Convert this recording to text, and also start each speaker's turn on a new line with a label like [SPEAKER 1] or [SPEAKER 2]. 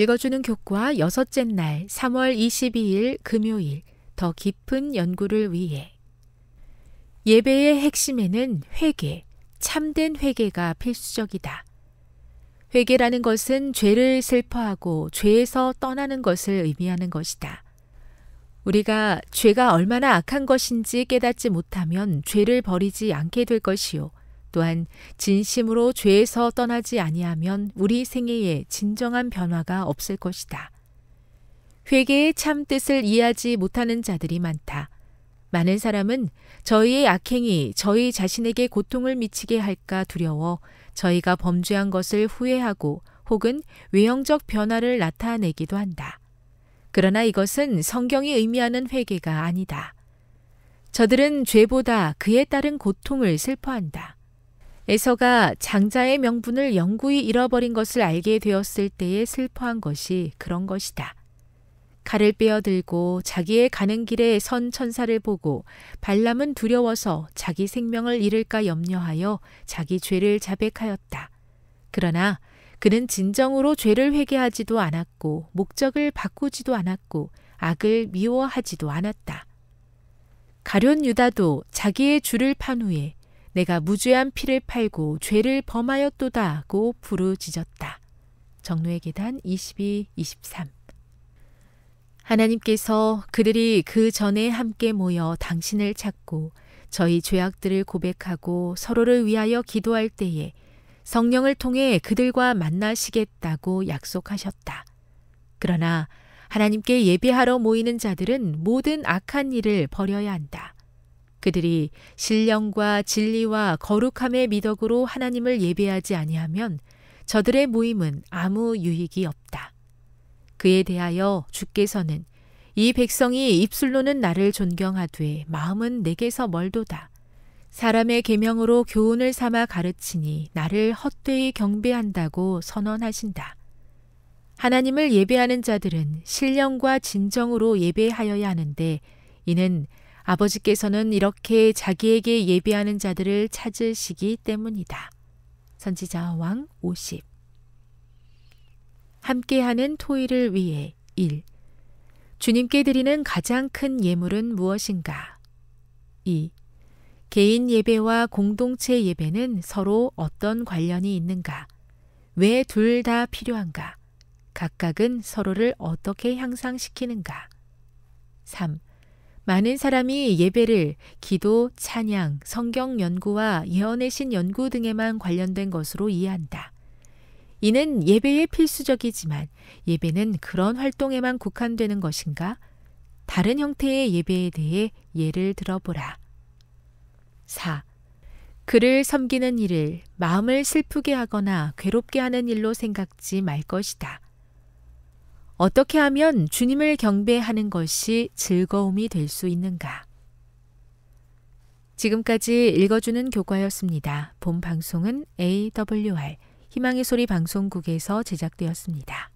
[SPEAKER 1] 읽어주는 교과 여섯째 날 3월 22일 금요일 더 깊은 연구를 위해 예배의 핵심에는 회개, 참된 회개가 필수적이다. 회개라는 것은 죄를 슬퍼하고 죄에서 떠나는 것을 의미하는 것이다. 우리가 죄가 얼마나 악한 것인지 깨닫지 못하면 죄를 버리지 않게 될 것이요. 또한 진심으로 죄에서 떠나지 아니하면 우리 생애에 진정한 변화가 없을 것이다. 회개의 참 뜻을 이해하지 못하는 자들이 많다. 많은 사람은 저희의 악행이 저희 자신에게 고통을 미치게 할까 두려워 저희가 범죄한 것을 후회하고 혹은 외형적 변화를 나타내기도 한다. 그러나 이것은 성경이 의미하는 회개가 아니다. 저들은 죄보다 그에 따른 고통을 슬퍼한다. 에서가 장자의 명분을 영구히 잃어버린 것을 알게 되었을 때에 슬퍼한 것이 그런 것이다. 칼을 빼어들고 자기의 가는 길에 선 천사를 보고 발람은 두려워서 자기 생명을 잃을까 염려하여 자기 죄를 자백하였다. 그러나 그는 진정으로 죄를 회개하지도 않았고 목적을 바꾸지도 않았고 악을 미워하지도 않았다. 가룟 유다도 자기의 줄을 판 후에 내가 무죄한 피를 팔고 죄를 범하였도다고 하 부르짖었다. 정로의 계단 22, 23 하나님께서 그들이 그 전에 함께 모여 당신을 찾고 저희 죄악들을 고백하고 서로를 위하여 기도할 때에 성령을 통해 그들과 만나시겠다고 약속하셨다. 그러나 하나님께 예배하러 모이는 자들은 모든 악한 일을 버려야 한다. 그들이 신령과 진리와 거룩함의 미덕으로 하나님을 예배하지 아니하면 저들의 모임은 아무 유익이 없다. 그에 대하여 주께서는 이 백성이 입술로는 나를 존경하되 마음은 내게서 멀도다. 사람의 계명으로 교훈을 삼아 가르치니 나를 헛되이 경배한다고 선언하신다. 하나님을 예배하는 자들은 신령과 진정으로 예배하여야 하는데 이는 아버지께서는 이렇게 자기에게 예배하는 자들을 찾으시기 때문이다. 선지자 왕 50. 함께하는 토의를 위해 1. 주님께 드리는 가장 큰 예물은 무엇인가? 2. 개인 예배와 공동체 예배는 서로 어떤 관련이 있는가? 왜 둘 다 필요한가? 각각은 서로를 어떻게 향상시키는가? 3. 많은 사람이 예배를 기도, 찬양, 성경 연구와 예언의 신 연구 등에만 관련된 것으로 이해한다. 이는 예배의 필수적이지만 예배는 그런 활동에만 국한되는 것인가? 다른 형태의 예배에 대해 예를 들어보라. 4. 그를 섬기는 일을 마음을 슬프게 하거나 괴롭게 하는 일로 생각지 말 것이다. 어떻게 하면 주님을 경배하는 것이 즐거움이 될 수 있는가? 지금까지 읽어주는 교과였습니다. 본 방송은 AWR 희망의 소리 방송국에서 제작되었습니다.